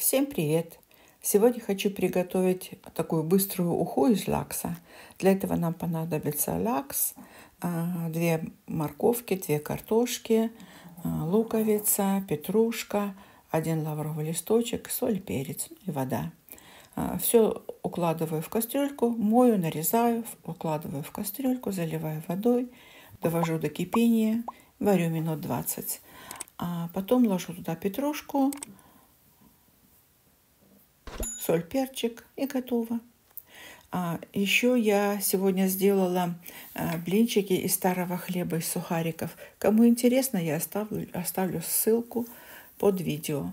Всем привет! Сегодня хочу приготовить такую быструю уху из лакса. Для этого нам понадобится лакс, а, две морковки, две картошки, а, луковица, петрушка, один лавровый листочек, соль, перец и вода. А, Все укладываю в кастрюльку, мою, нарезаю, укладываю в кастрюльку, заливаю водой, довожу до кипения, варю минут 20. А потом ложу туда петрушку, соль, перчик и готово. А еще я сегодня сделала а, блинчики из старого хлеба, и сухариков. Кому интересно, я оставлю, оставлю ссылку под видео.